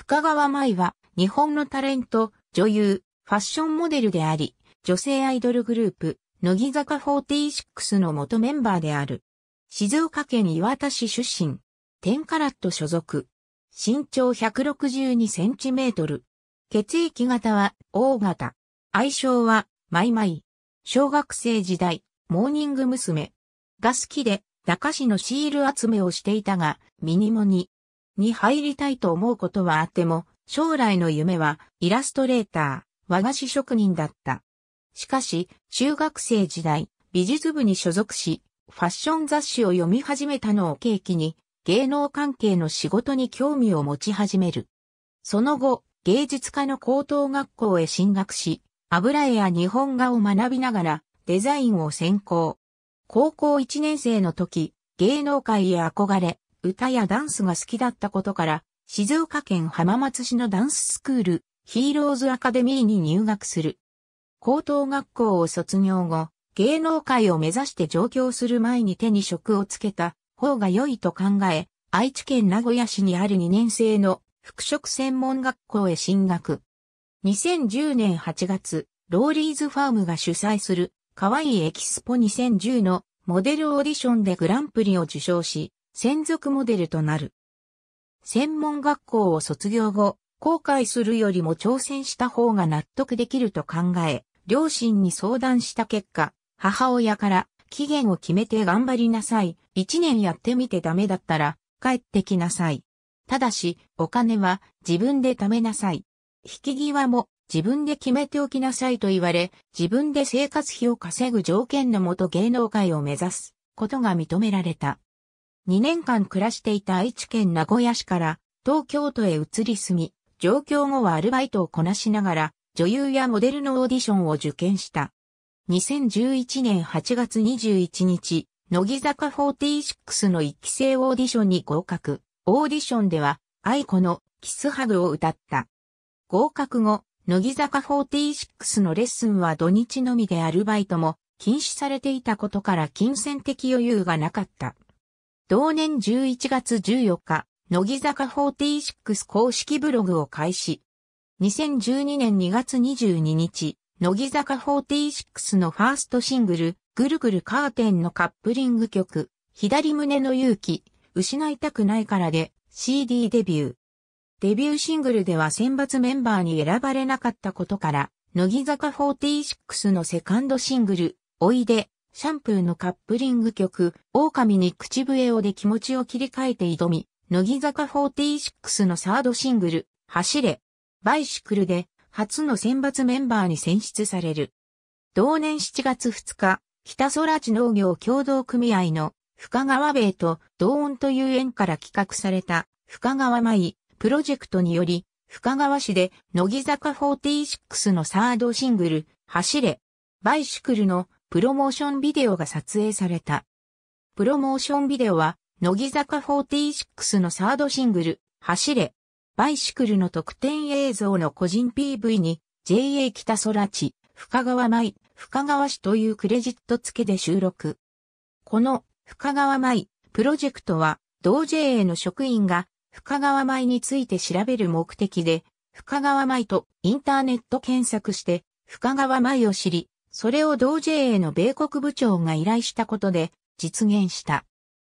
深川舞は日本のタレント、女優、ファッションモデルであり、女性アイドルグループ、乃木坂46の元メンバーである。静岡県岩田市出身。10カラット所属。身長162センチメートル。血液型は O 型。愛称はマイマイ。小学生時代、モーニング娘。が好きで、中市のシール集めをしていたが、ミニモニ。に入りたいと思うことはあっても、将来の夢はイラストレーター、和菓子職人だった。しかし、中学生時代、美術部に所属し、ファッション雑誌を読み始めたのを契機に、芸能関係の仕事に興味を持ち始める。その後、芸術家の高等学校へ進学し、油絵や日本画を学びながらデザインを専攻。高校1年生の時、芸能界へ憧れ、歌やダンスが好きだったことから、静岡県浜松市のダンススクール、ヒーローズアカデミーに入学する。高等学校を卒業後、芸能界を目指して上京する前に手に職をつけた方が良いと考え、愛知県名古屋市にある2年生の服飾専門学校へ進学。2010年8月、ローリーズファームが主催する、可愛いエキスポ2010のモデルオーディションでグランプリを受賞し、専属モデルとなる。専門学校を卒業後、後悔するよりも挑戦した方が納得できると考え、両親に相談した結果、母親から期限を決めて頑張りなさい。一年やってみてダメだったら帰ってきなさい。ただし、お金は自分で貯めなさい。引き際も自分で決めておきなさいと言われ、自分で生活費を稼ぐ条件のもと芸能界を目指すことが認められた。2年間暮らしていた愛知県名古屋市から東京都へ移り住み、上京後はアルバイトをこなしながら女優やモデルのオーディションを受験した。2011年8月21日、乃木坂46の1期生オーディションに合格。オーディションでは、愛子のキスハグを歌った。合格後、乃木坂46のレッスンは土日のみでアルバイトも禁止されていたことから金銭的余裕がなかった。同年11月14日、乃木坂46公式ブログを開始。2012年2月22日、乃木坂46のファーストシングル、ぐるぐるカーテンのカップリング曲、左胸の勇気、失いたくないからで CD デビュー。デビューシングルでは選抜メンバーに選ばれなかったことから、乃木坂46のセカンドシングル、おいで、シャンプーのカップリング曲、狼に口笛をで気持ちを切り替えて挑み、乃木坂46のサードシングル、走れ、バイシクルで、初の選抜メンバーに選出される。同年7月2日、北空地農業協同組合の深川米と同音という縁から企画された深川舞プロジェクトにより、深川市で乃木坂46のサードシングル、走れ、バイシクルのプロモーションビデオが撮影された。プロモーションビデオは、乃木坂46のサードシングル、走れ、バイシクルの特典映像の個人 PV に、JA 北空地、深川舞、深川市というクレジット付けで収録。この、深川舞、プロジェクトは、同 JA の職員が、深川舞について調べる目的で、深川舞とインターネット検索して、深川舞を知り、それを同 JA の米国部長が依頼したことで実現した。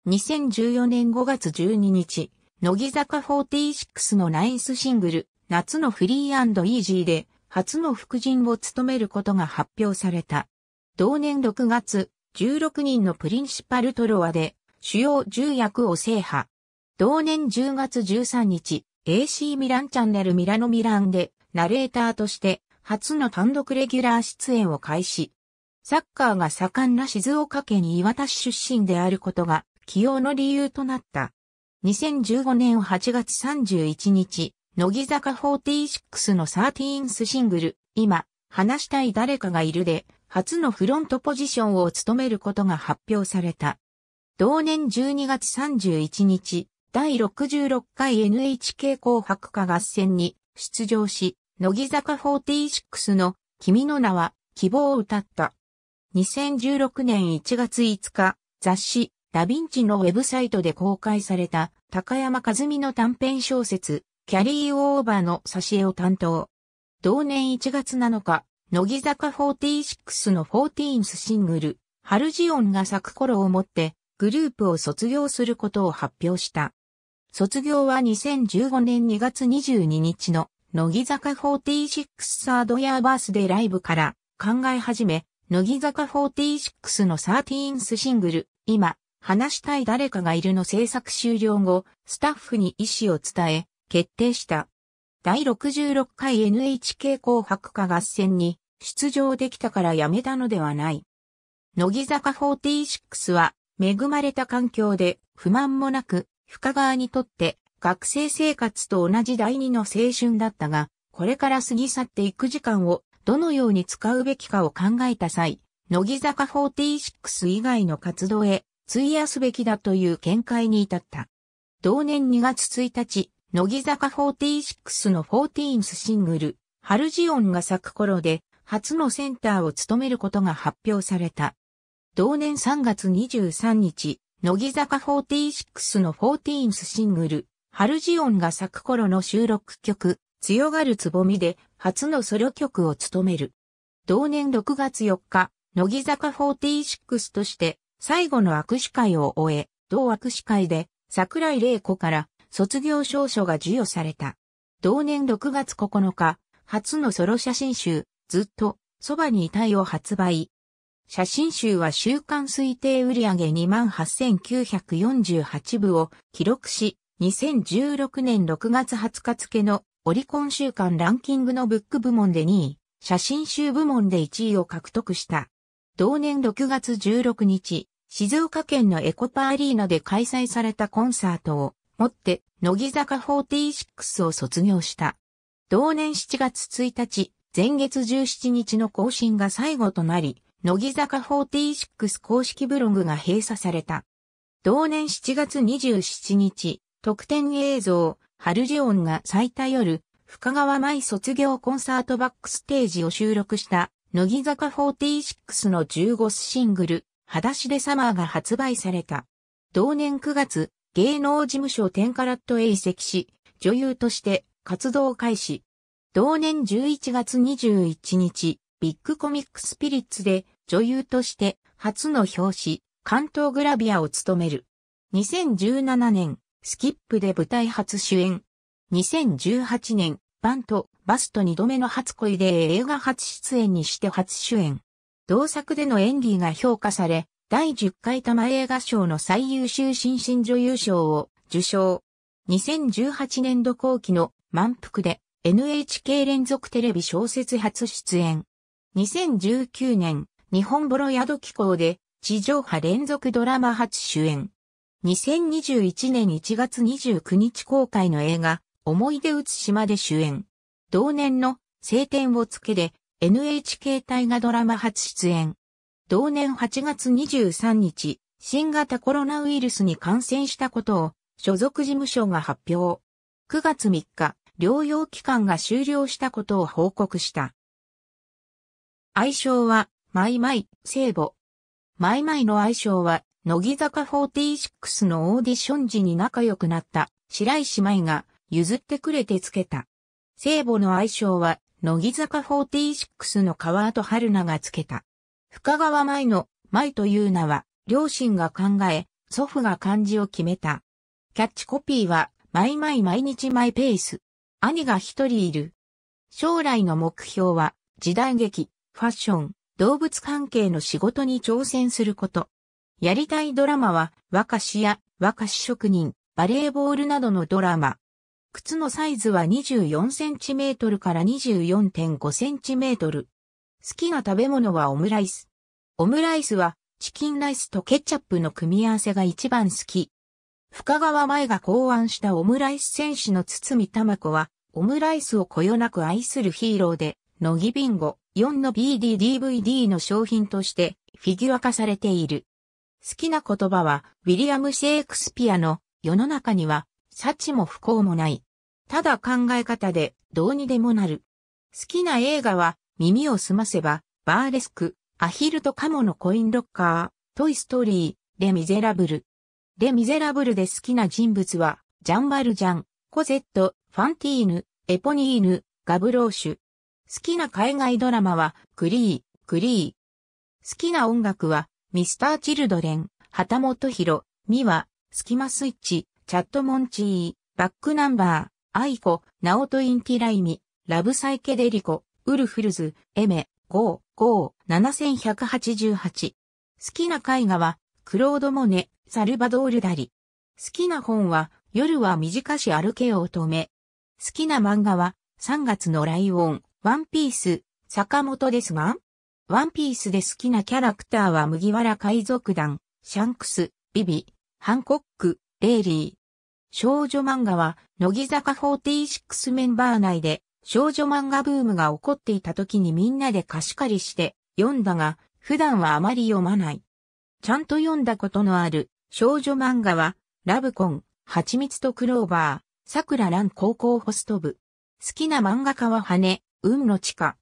2014年5月12日、乃木坂46のナインスシングル、夏のフリーイージーで、初の副陣を務めることが発表された。同年6月、16人のプリンシパルトロワで、主要10役を制覇。同年10月13日、AC ミランチャンネルミラノミランで、ナレーターとして、初の単独レギュラー出演を開始。サッカーが盛んな静岡県岩田市出身であることが起用の理由となった。2015年8月31日、乃木坂46のサーティーンスシングル、今、話したい誰かがいるで、初のフロントポジションを務めることが発表された。同年12月31日、第66回 NHK 紅白歌合戦に出場し、乃木坂46の君の名は希望を歌った。2016年1月5日、雑誌ダヴィンチのウェブサイトで公開された高山和美の短編小説キャリーオーバーの挿絵を担当。同年1月7日、乃木坂46の14スシングル、ハルジオンが咲く頃をもってグループを卒業することを発表した。卒業は2015年2月22日の乃木坂46サードイヤーバースデーライブから考え始め、乃木坂46のサーティーンスシングル、今、話したい誰かがいるの制作終了後、スタッフに意思を伝え、決定した。第66回 NHK 紅白歌合戦に出場できたからやめたのではない。乃木坂46は恵まれた環境で不満もなく、深川にとって学生生活と同じ第二の青春だったが、これから過ぎ去っていく時間をどのように使うべきかを考えた際、乃木坂46以外の活動へ費やすべきだという見解に至った。同年2月1日、乃木坂46の14シングル、ハルジオンが咲く頃で、初のセンターを務めることが発表された。同年3月23日、乃木坂46の14シングル、ハルジオンが咲く頃の収録曲、強がるつぼみで初のソロ曲を務める。同年6月4日、乃木坂46として最後の握手会を終え、同握手会で桜井玲子から卒業証書が授与された。同年6月9日、初のソロ写真集、ずっと、そばにいたいを発売。写真集は週間推定売上28,948部を記録し、2016年6月20日付のオリコン週間ランキングのブック部門で2位、写真集部門で1位を獲得した。同年6月16日、静岡県のエコパアリーナで開催されたコンサートをもって乃木坂46を卒業した。同年7月1日、前月17日の更新が最後となり、乃木坂46公式ブログが閉鎖された。同年7月27日、特典映像、ハルジオンが最多夜、深川舞卒業コンサートバックステージを収録した、乃木坂46の15シングル、裸足でサマーが発売された。同年9月、芸能事務所10カラットへ移籍し、女優として活動開始。同年11月21日、ビッグコミックスピリッツで女優として初の表紙、関東グラビアを務める。2017年、スキップで舞台初主演。2018年、バンとバスと二度目の初恋で映画初出演にして初主演。同作での演技が評価され、第10回玉映画賞の最優秀新進女優賞を受賞。2018年度後期の満腹で NHK 連続テレビ小説初出演。2019年、日本ボロ宿機構で地上波連続ドラマ初主演。2021年1月29日公開の映画、思い出うつ島で主演。同年の晴天をつけで NHK 大河ドラマ初出演。同年8月23日、新型コロナウイルスに感染したことを所属事務所が発表。9月3日、療養期間が終了したことを報告した。愛称は、マイマイ、聖母。マイマイの愛称は、乃木坂46のオーディション時に仲良くなった白石舞が譲ってくれてつけた。聖母の愛称は乃木坂46の川戸春菜がつけた。深川舞の舞という名は両親が考え、祖父が漢字を決めた。キャッチコピーは、毎毎毎日マイペース。兄が一人いる。将来の目標は、時代劇、ファッション、動物関係の仕事に挑戦すること。やりたいドラマは、和子屋、や、菓子職人、バレーボールなどのドラマ。靴のサイズは 24cm から 24.5cm。好きな食べ物はオムライス。オムライスは、チキンライスとケチャップの組み合わせが一番好き。深川前が考案したオムライス戦士の包み玉子は、オムライスをこよなく愛するヒーローで、乃木ビンゴ4の BDDVD の商品としてフィギュア化されている。好きな言葉は、ウィリアム・シェイクスピアの、世の中には、幸も不幸もない。ただ考え方で、どうにでもなる。好きな映画は、耳をすませば、バーレスク、アヒルとカモのコインロッカー、トイストーリー、レ・ミゼラブル。レ・ミゼラブルで好きな人物は、ジャン・バルジャン、コゼット、ファンティーヌ、エポニーヌ、ガブローシュ。好きな海外ドラマは、グリー、グリー。好きな音楽は、ミスター・チルドレン、旗本博、ミワ、スキマスイッチ、チャットモンチー、バックナンバー、アイコ、ナオト・インティライミ、ラブ・サイケデリコ、ウルフルズ、エメ、ゴー、ゴー、7188。好きな絵画は、クロード・モネ、サルバドール・ダリ。好きな本は、夜は短し歩けよ止め。好きな漫画は、3月のライオン、ワンピース、坂本ですが、ワンピースで好きなキャラクターは麦わら海賊団、シャンクス、ビビ、ハンコック、レイリー。少女漫画は、乃木坂46メンバー内で、少女漫画ブームが起こっていた時にみんなで貸し借りして読んだが、普段はあまり読まない。ちゃんと読んだことのある少女漫画は、ラブコン、ハチミツとクローバー、桜蘭高校ホスト部。好きな漫画家は羽、雲の地下。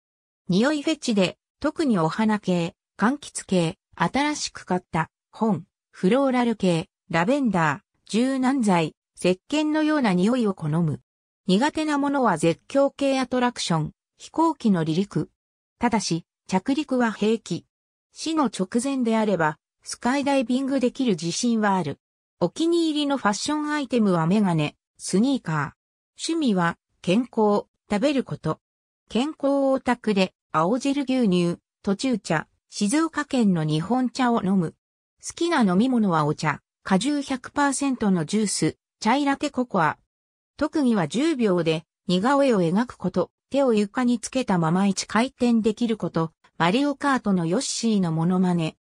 匂いフェチで特にお花系、柑橘系、新しく買った本、フローラル系、ラベンダー、柔軟剤、石鹸のような匂いを好む。苦手なものは絶叫系アトラクション、飛行機の離陸。ただし、着陸は平気。死の直前であれば、スカイダイビングできる自信はある。お気に入りのファッションアイテムはメガネ、スニーカー。趣味は、健康、食べること。健康オタクで、青汁牛乳、途中茶、静岡県の日本茶を飲む。好きな飲み物はお茶、果汁100%のジュース、チャイラテココア。特技は10秒で似顔絵を描くこと、手を床につけたまま一回転できること、マリオカートのヨッシーのモノマネ。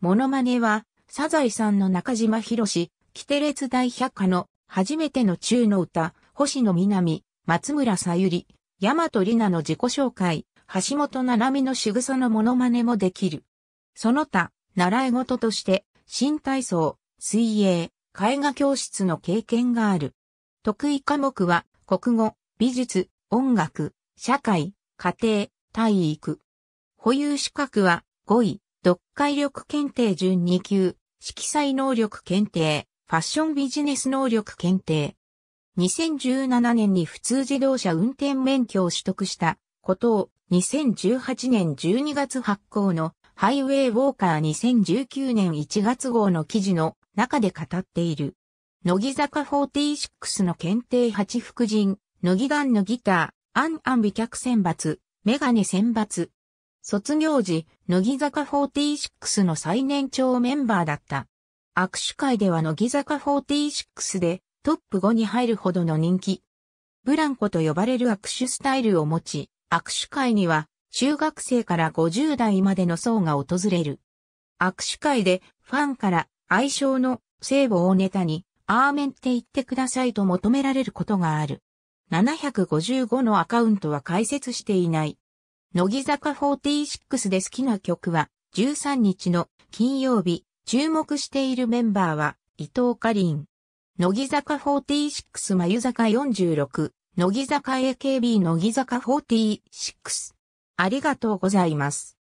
モノマネは、サザエさんの中島博士、キテレツ大百科の初めての中の歌、星野みなみ、松村さゆり、大和里奈の自己紹介、橋本七海の仕草のモノマネもできる。その他、習い事として、新体操、水泳、絵画教室の経験がある。得意科目は、国語、美術、音楽、社会、家庭、体育。保有資格は、5位、読解力検定準2級、色彩能力検定、ファッションビジネス能力検定。2017年に普通自動車運転免許を取得した、ことを2018年12月発行のハイウェイウォーカー2019年1月号の記事の中で語っている。乃木坂46の検定8福神、乃木団のギター、アンアン美客選抜、メガネ選抜。卒業時、乃木坂46の最年長メンバーだった。握手会では乃木坂46でトップ5に入るほどの人気。ブランコと呼ばれる握手スタイルを持ち、握手会には中学生から50代までの層が訪れる。握手会でファンから愛称の聖母をネタにアーメンって言ってくださいと求められることがある。755のアカウントは開設していない。乃木坂46で好きな曲は13日の金曜日、注目しているメンバーは伊藤かりん。乃木坂46眉坂46、乃木坂 AKB 乃木坂46。ありがとうございます。